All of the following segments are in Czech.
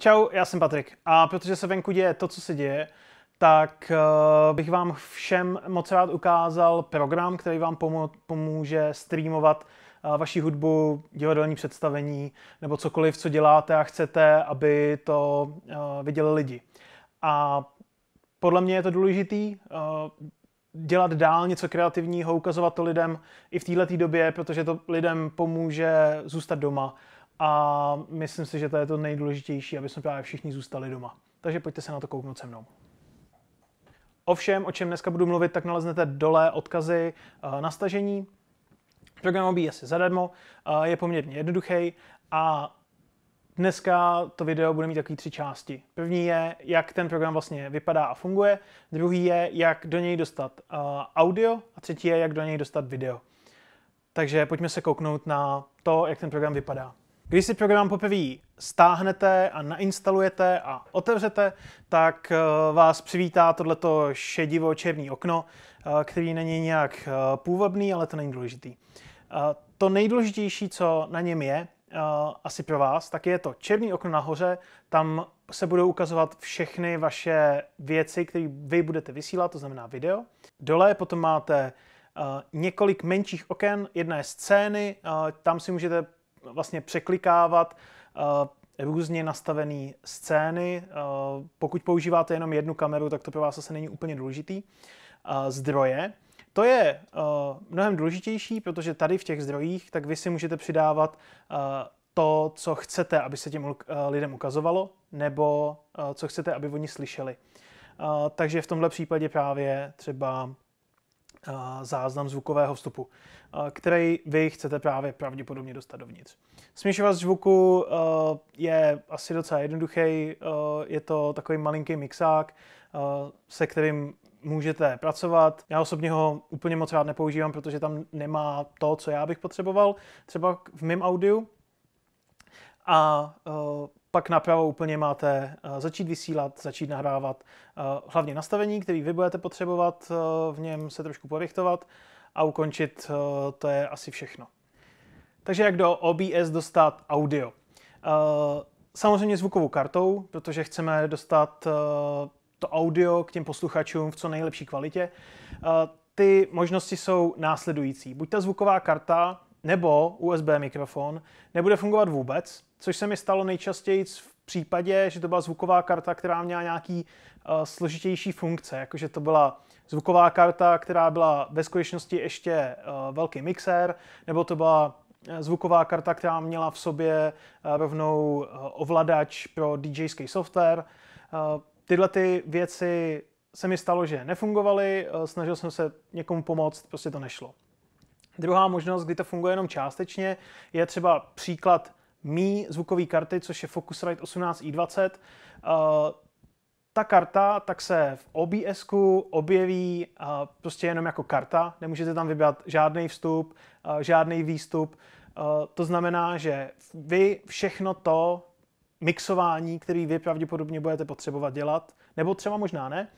Čau, já jsem Patrik a protože se venku děje to, co se děje, tak uh, bych vám všem moc rád ukázal program, který vám pomo- pomůže streamovat uh, vaši hudbu, divadelní představení nebo cokoliv, co děláte a chcete, aby to uh, viděli lidi. A podle mě je to důležitý dělat dál něco kreativního, ukazovat to lidem i v této době, protože to lidem pomůže zůstat doma a myslím si, že to je to nejdůležitější, aby jsme právě všichni zůstali doma. Takže pojďte se na to kouknout se mnou. Ovšem, o čem dneska budu mluvit, tak naleznete dole odkazy eh, na stažení. Program OBS je zadarmo, eh, je poměrně jednoduchý a Dneska to video bude mít takové tři části. První je, jak ten program vlastně vypadá a funguje, druhý je, jak do něj dostat eh, audio a třetí je, jak do něj dostat video. Takže pojďme se kouknout na to, jak ten program vypadá. Když si program poprvé stáhnete a nainstalujete a otevřete, tak eh, vás přivítá tohleto šedivo černé okno, eh, který není nějak eh, půvabný, ale to není důležitý. To nejdůležitější, co na něm je, asi pro vás, tak je to černý okno nahoře, tam se budou ukazovat všechny vaše věci, které vy budete vysílat, to znamená video. Dole potom máte několik menších oken, jedna je scény, tam si můžete vlastně překlikávat eh, různě nastavené scény. Eh, pokud používáte jenom jednu kameru, tak to pro vás asi není úplně důležitý. Eh, zdroje. To je mnohem důležitější, protože tady v těch zdrojích, tak vy si můžete přidávat to, co chcete, aby se těm lidem ukazovalo, nebo co chcete, aby oni slyšeli. Takže v tomhle případě právě třeba záznam zvukového vstupu, který vy chcete právě pravděpodobně dostat dovnitř. Směšovat zvuku je asi docela jednoduchý, je to takový malinký mixák, se kterým můžete pracovat. Já osobně ho úplně moc rád nepoužívám, protože tam nemá to, co já bych potřeboval, třeba v mém audiu. A pak napravo úplně máte eh, začít vysílat, začít nahrávat, eh, hlavně nastavení, který vy budete potřebovat, eh, v něm se trošku porichtovat a ukončit, to je asi všechno. Takže jak do OBS dostat audio? Samozřejmě zvukovou kartou, protože chceme dostat to audio k těm posluchačům v co nejlepší kvalitě. Ty možnosti jsou následující. Buď ta zvuková karta, nebo USB mikrofon nebude fungovat vůbec, což se mi stalo nejčastěji v případě, že to byla zvuková karta, která měla nějaký uh, složitější funkce, jakože to byla zvuková karta, která byla ve skutečnosti ještě uh, velký mixér, nebo to byla eh, zvuková karta, která měla v sobě uh, rovnou uh, ovladač pro DJský software. Uh, tyhle ty věci se mi stalo, že nefungovaly, snažil jsem se někomu pomoct, prostě to nešlo. Druhá možnost, kdy to funguje jenom částečně, je třeba příklad mý zvukové karty, což je Focusrite 18i20. Eh, ta karta tak se v obs objeví eh, prostě jenom jako karta, nemůžete tam vybrat žádný vstup, eh, žádný výstup. To znamená, že vy všechno to mixování, který vy pravděpodobně budete potřebovat dělat, nebo třeba možná ne,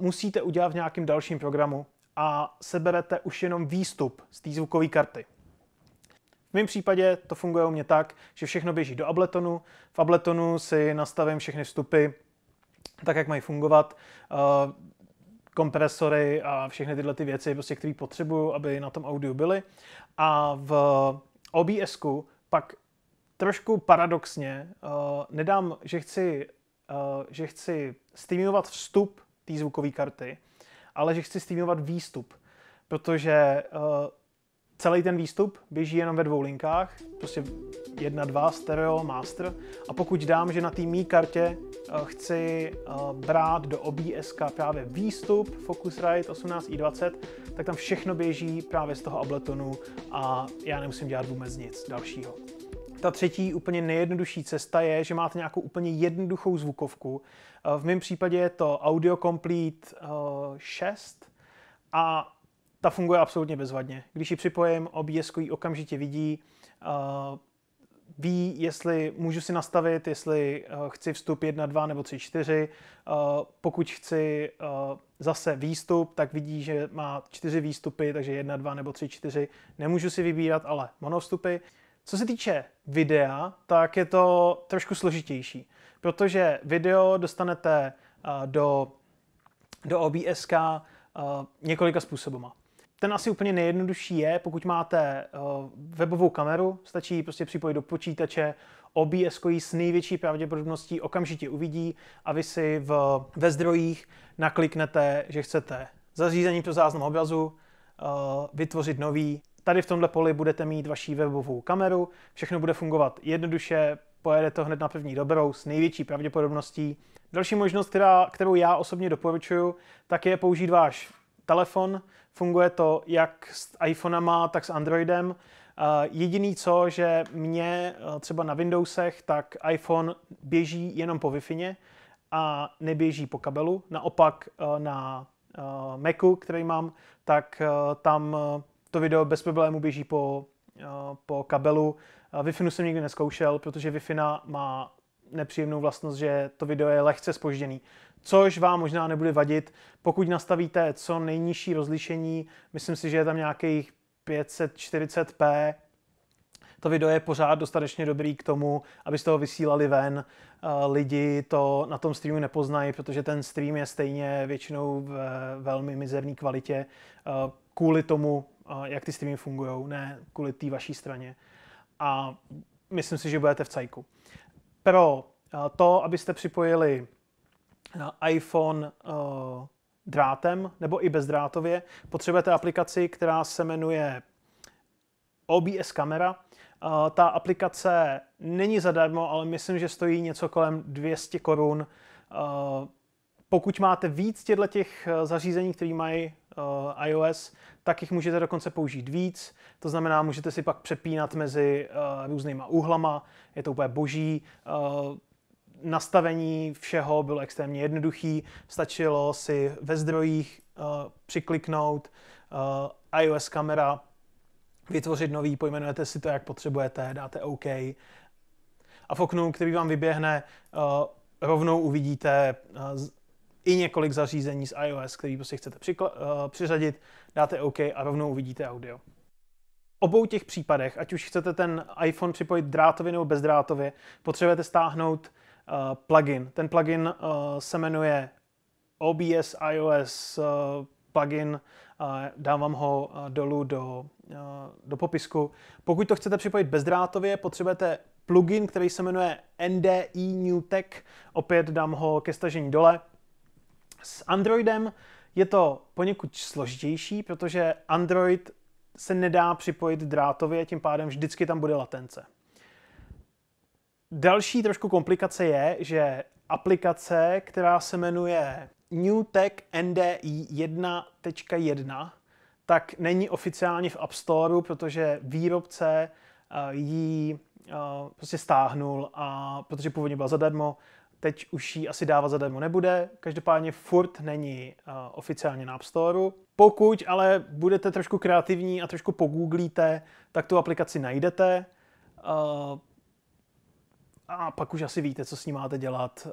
musíte udělat v nějakém dalším programu, a seberete už jenom výstup z té zvukové karty. V mém případě to funguje u mě tak, že všechno běží do Abletonu. V Abletonu si nastavím všechny vstupy tak, jak mají fungovat, eh, kompresory a všechny tyhle ty věci, prostě, které potřebuju, aby na tom audiu byly. A v obs pak trošku paradoxně eh, nedám, že chci, eh, že chci streamovat vstup té zvukové karty, ale že chci streamovat výstup, protože uh, celý ten výstup běží jenom ve dvou linkách, prostě jedna, dva, stereo, master. A pokud dám, že na té mý kartě eh, chci eh, brát do OBS právě výstup Focusrite 18i20, tak tam všechno běží právě z toho abletonu a já nemusím dělat vůbec nic dalšího. Ta třetí úplně nejjednodušší cesta je, že máte nějakou úplně jednoduchou zvukovku. Eh, v mém případě je to Audio Complete 6 eh, a ta funguje absolutně bezvadně. Když ji připojím, OBS ji okamžitě vidí, eh, ví, jestli můžu si nastavit, jestli chci vstup 1, 2 nebo 3, 4. Pokud chci zase výstup, tak vidí, že má čtyři výstupy, takže 1, 2 nebo 3, 4. Nemůžu si vybírat, ale monovstupy. Co se týče videa, tak je to trošku složitější, protože video dostanete eh, do, do OBSK eh, několika způsobama. Ten asi úplně nejjednodušší je, pokud máte eh, webovou kameru, stačí prostě připojit do počítače, OBS ji s největší pravděpodobností okamžitě uvidí a vy si v, ve zdrojích nakliknete, že chcete zařízení pro záznam obrazu, vytvořit nový Tady v tomhle poli budete mít vaši webovou kameru, všechno bude fungovat jednoduše, pojede to hned na první dobrou s největší pravděpodobností. Další možnost, která, kterou já osobně doporučuji, tak je použít váš telefon. Funguje to jak s iPhonema, tak s Androidem. Eh, jediný co, že mě eh, třeba na Windowsech, tak iPhone běží jenom po wi a neběží po kabelu. Naopak eh, na Macu, který mám, tak tam to video bez problémů běží po, eh, po kabelu. wi jsem nikdy neskoušel, protože wi má nepříjemnou vlastnost, že to video je lehce spožděný, což vám možná nebude vadit, pokud nastavíte co nejnižší rozlišení, myslím si, že je tam nějakých 540p, to video je pořád dostatečně dobrý k tomu, abyste ho vysílali ven. Eh, lidi to na tom streamu nepoznají, protože ten stream je stejně většinou v velmi mizerné kvalitě. Eh, kvůli tomu jak ty streamy fungují, ne kvůli té vaší straně. A myslím si, že budete v cajku. Pro eh, to, abyste připojili eh, iPhone eh, drátem nebo i bezdrátově, potřebujete aplikaci, která se jmenuje OBS Kamera. Ta aplikace není zadarmo, ale myslím, že stojí něco kolem 200 korun. Pokud máte víc těchto těch zařízení, které mají uh, iOS, tak jich můžete dokonce použít víc. To znamená, můžete si pak přepínat mezi uh, různýma úhlama, je to úplně boží. Uh, nastavení všeho bylo extrémně jednoduchý, stačilo si ve zdrojích uh, přikliknout uh, iOS kamera, vytvořit nový, pojmenujete si to, jak potřebujete, dáte OK. A v oknu, který vám vyběhne, uh, rovnou uvidíte uh, i několik zařízení z iOS, který prostě chcete přikla- uh, přiřadit, dáte OK a rovnou uvidíte audio. V obou těch případech, ať už chcete ten iPhone připojit drátově nebo bezdrátově, potřebujete stáhnout uh, plugin. Ten plugin uh, se jmenuje OBS iOS uh, plugin, uh, dám vám ho uh, dolů do, uh, do popisku. Pokud to chcete připojit bezdrátově, potřebujete plugin, který se jmenuje NDI New Tech, opět dám ho ke stažení dole. S Androidem je to poněkud složitější, protože Android se nedá připojit drátově, tím pádem vždycky tam bude latence. Další trošku komplikace je, že aplikace, která se jmenuje NewTek NDI 1.1, tak není oficiálně v App Store, protože výrobce eh, ji eh, prostě stáhnul, a protože původně byla zadarmo Teď už ji asi dávat zadarmo nebude, každopádně furt není uh, oficiálně na App Store. Pokud ale budete trošku kreativní a trošku pogooglíte, tak tu aplikaci najdete uh, a pak už asi víte, co s ní máte dělat.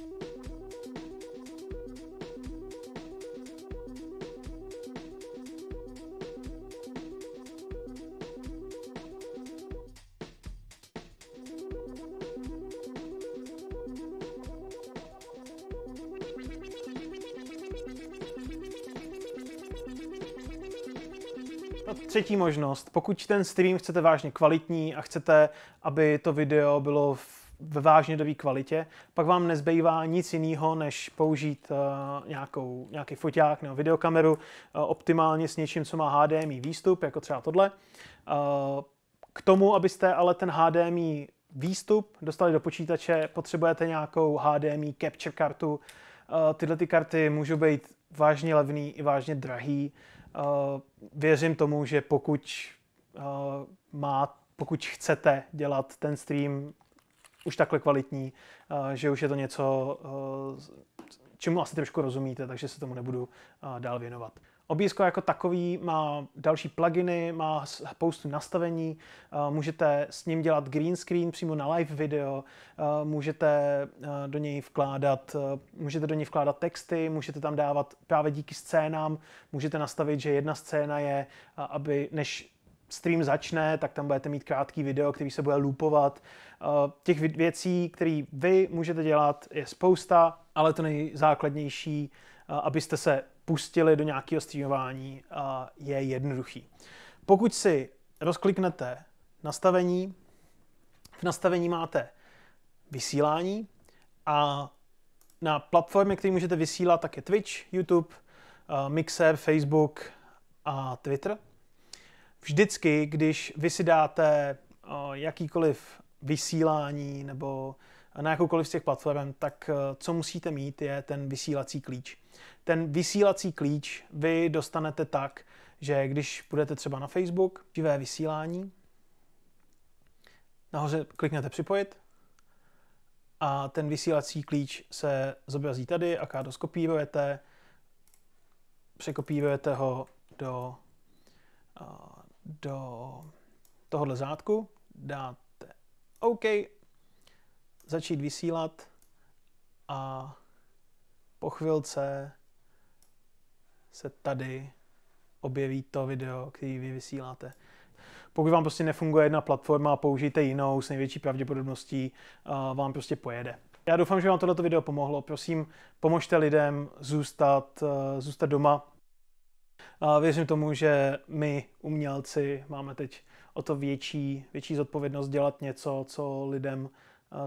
No, třetí možnost, pokud ten stream chcete vážně kvalitní a chcete, aby to video bylo v ve vážně dobré kvalitě, pak vám nezbývá nic jiného, než použít uh, nějakou, nějaký foťák nebo videokameru uh, optimálně s něčím, co má HDMI výstup, jako třeba tohle. Uh, k tomu, abyste ale ten HDMI výstup dostali do počítače, potřebujete nějakou HDMI capture kartu. Tyhle ty karty můžou být vážně levný i vážně drahý. Věřím tomu, že pokud má pokud chcete dělat ten stream už takhle kvalitní, eh, že už je to něco, eh, čemu asi trošku rozumíte, takže se tomu nebudu eh, dál věnovat. Obízko jako takový má další pluginy, má spoustu nastavení, můžete s ním dělat green screen přímo na live video, můžete do něj vkládat, můžete do něj vkládat texty, můžete tam dávat právě díky scénám, můžete nastavit, že jedna scéna je, aby než stream začne, tak tam budete mít krátký video, který se bude loopovat. Eh, těch věcí, které vy můžete dělat, je spousta, ale to nejzákladnější, eh, abyste se pustili do nějakého streamování, eh, je jednoduchý. Pokud si rozkliknete nastavení, v nastavení máte vysílání a na platformy, které můžete vysílat, tak je Twitch, YouTube, Mixer, Facebook a Twitter – vždycky, když vy si dáte eh, jakýkoliv vysílání nebo na jakoukoliv z těch platform, tak eh, co musíte mít je ten vysílací klíč. Ten vysílací klíč vy dostanete tak, že když budete třeba na Facebook, živé vysílání, nahoře kliknete připojit a ten vysílací klíč se zobrazí tady a kádo skopírujete, překopírujete ho do uh, do tohohle zátku, dáte OK, začít vysílat a po chvilce se tady objeví to video, který vy vysíláte. Pokud vám prostě nefunguje jedna platforma a použijte jinou, s největší pravděpodobností vám prostě pojede. Já doufám, že vám tohleto video pomohlo. Prosím, pomožte lidem zůstat, e, zůstat doma, a věřím tomu, že my, umělci, máme teď o to větší, větší zodpovědnost dělat něco, co lidem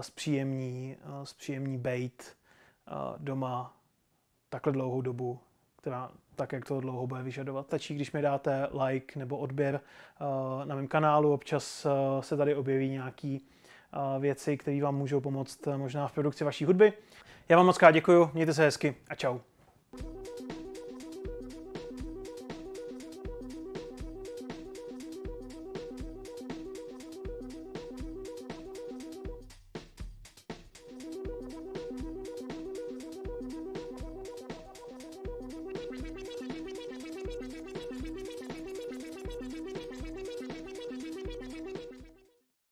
zpříjemní, zpříjemní bejt doma takhle dlouhou dobu, která tak, jak to dlouho bude vyžadovat. Stačí, když mi dáte like nebo odběr na mém kanálu. Občas se tady objeví nějaký věci, které vám můžou pomoct možná v produkci vaší hudby. Já vám moc krát děkuji, mějte se hezky a čau.